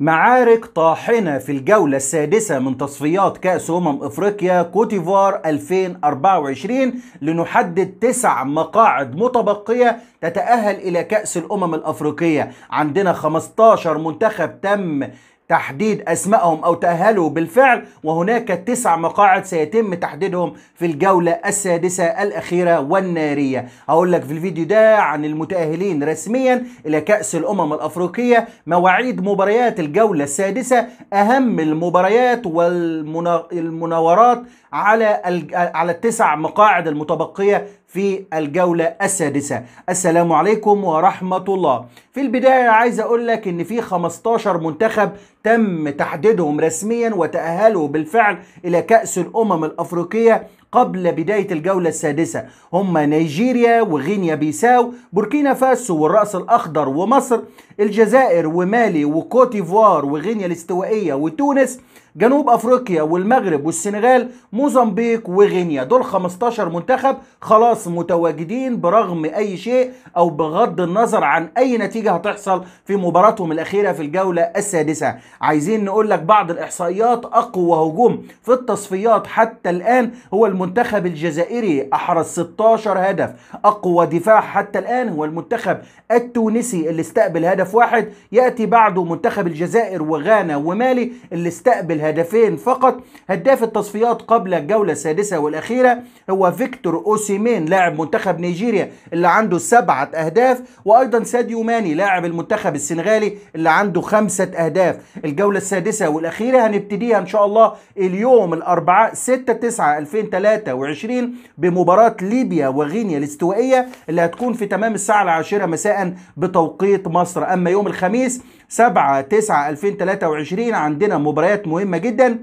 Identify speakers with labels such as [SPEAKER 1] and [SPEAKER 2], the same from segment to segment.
[SPEAKER 1] معارك طاحنة في الجولة السادسة من تصفيات كأس أمم إفريقيا كوتيفوار 2024 لنحدد تسع مقاعد متبقية تتأهل إلى كأس الأمم الأفريقية عندنا 15 منتخب تم تحديد أسمائهم أو تأهلوا بالفعل وهناك تسع مقاعد سيتم تحديدهم في الجولة السادسة الأخيرة والنارية هقول لك في الفيديو ده عن المتأهلين رسميا إلى كأس الأمم الأفريقية مواعيد مباريات الجولة السادسة أهم المباريات والمناورات على على التسع مقاعد المتبقية في الجولة السادسة السلام عليكم ورحمة الله في البداية عايز أقول لك إن في 15 منتخب تم تحديدهم رسميا وتأهلوا بالفعل إلى كأس الأمم الأفريقية قبل بداية الجولة السادسة هم نيجيريا وغينيا بيساو بوركينا فاسو والرأس الأخضر ومصر الجزائر ومالي وكوتيفوار وغينيا الاستوائية وتونس جنوب افريقيا والمغرب والسنغال موزمبيق وغينيا دول 15 منتخب خلاص متواجدين برغم اي شيء او بغض النظر عن اي نتيجه هتحصل في مباراتهم الاخيره في الجوله السادسه عايزين نقول لك بعض الاحصائيات اقوى هجوم في التصفيات حتى الان هو الم المنتخب الجزائري أحرز 16 هدف أقوى دفاع حتى الآن هو المنتخب التونسي اللي استقبل هدف واحد يأتي بعده منتخب الجزائر وغانا ومالي اللي استقبل هدفين فقط هداف التصفيات قبل الجولة السادسة والأخيرة هو فيكتور أوسيمين لاعب منتخب نيجيريا اللي عنده سبعة أهداف وأيضا ساديو ماني لاعب المنتخب السنغالي اللي عنده خمسة أهداف الجولة السادسة والأخيرة هنبتديها إن شاء الله اليوم الأربعاء 6 9 2003 23 بمباراة ليبيا وغينيا الاستوائية اللي هتكون في تمام الساعة العاشرة مساء بتوقيت مصر أما يوم الخميس 7 9 2023 عندنا مباريات مهمة جدا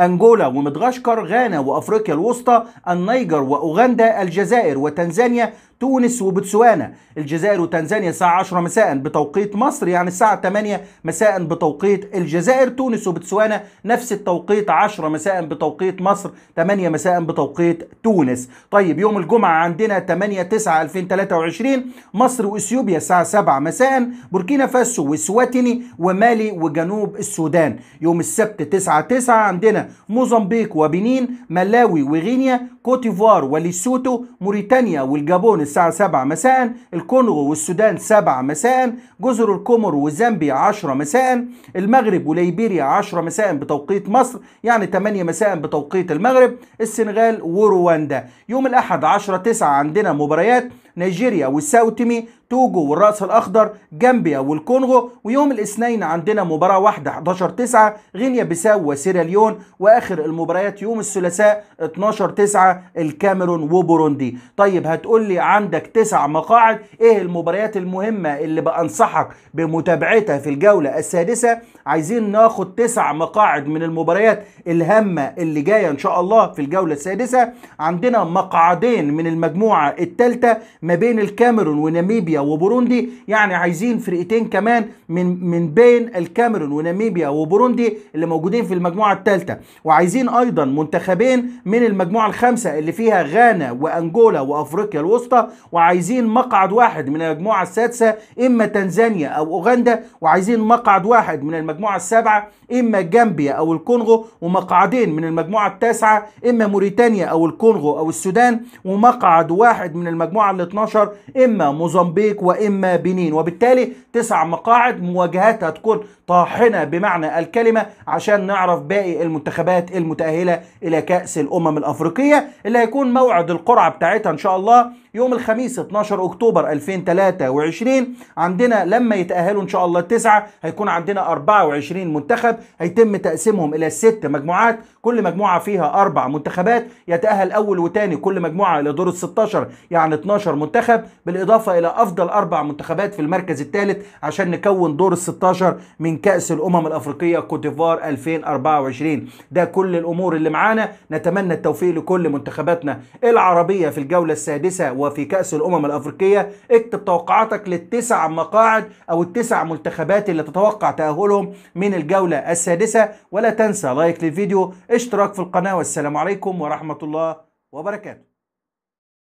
[SPEAKER 1] أنجولا ومدغشقر غانا وأفريقيا الوسطى النيجر وأوغندا الجزائر وتنزانيا تونس وبوتسوانا الجزائر وتنزانيا الساعة 10 مساء بتوقيت مصر يعني الساعة 8 مساء بتوقيت الجزائر تونس وبوتسوانا نفس التوقيت 10 مساء بتوقيت مصر 8 مساء بتوقيت تونس طيب يوم الجمعة عندنا 8 9 2023 مصر واثيوبيا الساعة 7 مساء بوركينا فاسو وسواتيني ومالي وجنوب السودان يوم السبت 9 9 عندنا موزمبيق وبنين ملاوي وغينيا كوتيفوار وليسوتو موريتانيا والجابون الساعة 7 مساء الكونغو والسودان 7 مساء جزر الكومور وزامبيا 10 مساء المغرب وليبيريا 10 مساء بتوقيت مصر يعني 8 مساء بتوقيت المغرب السنغال ورواندا يوم الأحد 10 9 عندنا مباريات نيجيريا والساو تيمي توجو والرأس الأخضر جامبيا والكونغو ويوم الاثنين عندنا مباراة واحدة 11 9 غينيا بيساو وسيراليون وآخر المباريات يوم الثلاثاء 12 9 الكاميرون وبوروندي طيب هتقول لي عندك تسع مقاعد إيه المباريات المهمة اللي بأنصحك بمتابعتها في الجولة السادسة عايزين ناخد تسع مقاعد من المباريات الهامة اللي جاية إن شاء الله في الجولة السادسة عندنا مقعدين من المجموعة الثالثة ما بين الكاميرون وناميبيا وبوروندي يعني عايزين فرقتين كمان من من بين الكاميرون وناميبيا وبوروندي اللي موجودين في المجموعه الثالثه وعايزين ايضا منتخبين من المجموعه الخامسه اللي فيها غانا وانجولا وافريقيا الوسطى وعايزين مقعد واحد من المجموعه السادسه اما تنزانيا او اوغندا وعايزين مقعد واحد من المجموعه السابعه اما جامبيا او الكونغو ومقعدين من المجموعه التاسعه اما موريتانيا او الكونغو او السودان ومقعد واحد من المجموعه ال 12 اما موزمبيق واما بنين وبالتالي تسع مقاعد مواجهاتها تكون طاحنه بمعنى الكلمه عشان نعرف باقي المنتخبات المتاهله الى كاس الامم الافريقيه اللي هيكون موعد القرعه بتاعتها ان شاء الله يوم الخميس 12 اكتوبر 2023 عندنا لما يتاهلوا ان شاء الله التسعه هيكون عندنا 24 منتخب هيتم تقسيمهم الى ست مجموعات كل مجموعه فيها اربع منتخبات يتاهل اول وثاني كل مجموعه الى دور ال 16 يعني 12 منتخب بالاضافه الى افضل اربع منتخبات في المركز الثالث عشان نكون دور ال 16 من كاس الامم الافريقيه ديفوار 2024 ده كل الامور اللي معانا نتمنى التوفيق لكل منتخباتنا العربيه في الجوله السادسه و وفي كأس الأمم الأفريقية اكتب توقعاتك للتسع مقاعد أو التسع منتخبات اللي تتوقع تأهلهم من الجولة السادسة ولا تنسى لايك للفيديو اشتراك في القناة والسلام عليكم ورحمة الله وبركاته